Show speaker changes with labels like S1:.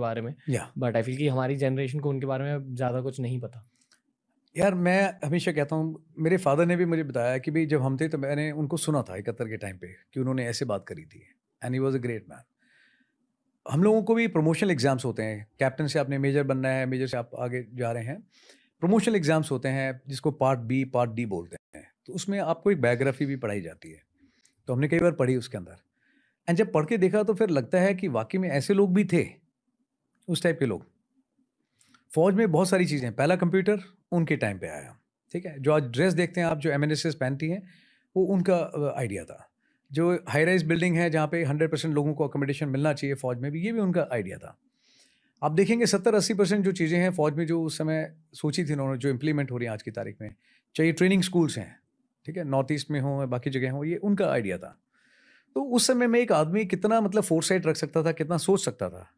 S1: बारे में but I feel कि हमारी जनरेशन को उनके बारे में ज़्यादा कुछ नहीं पता यार मैं हमेशा कहता हूँ मेरे फादर ने भी मुझे बताया कि भाई जब हम थे तो मैंने उनको सुना था इकहत्तर के टाइम पे कि उन्होंने ऐसे बात करी थी and he was a great man हम लोगों को भी प्रमोशनल एग्ज़ाम्स होते हैं कैप्टन से आपने मेजर बनना है मेजर से आप आगे जा रहे हैं प्रमोशनल एग्ज़ाम्स होते हैं जिसको पार्ट बी पार्ट डी बोलते हैं तो उसमें आपको एक बायोग्राफी भी पढ़ाई जाती है तो हमने कई बार पढ़ी उसके अंदर एंड जब पढ़ के देखा तो फिर लगता है कि वाकई में ऐसे लोग भी थे उस टाइप के लोग फौज में बहुत सारी चीज़ें पहला कंप्यूटर उनके टाइम पे आया ठीक है जो आज ड्रेस देखते हैं आप जो एम पहनती हैं वो उनका आइडिया था जो हाई राइज बिल्डिंग है जहाँ पे हंड्रेड परसेंट लोगों को अकोमोडेशन मिलना चाहिए फौज में भी ये भी उनका आइडिया था आप देखेंगे सत्तर अस्सी परसेंट जो चीज़ें हैं फौज में जो उस समय सोची थी उन्होंने जो इम्प्लीमेंट हो रही है आज की तारीख में चाहे ट्रेनिंग स्कूल्स हैं ठीक है नॉर्थ ईस्ट में हों बाकी जगह हों ये उनका आइडिया था तो उस समय में एक आदमी कितना मतलब फोर रख सकता था कितना सोच सकता था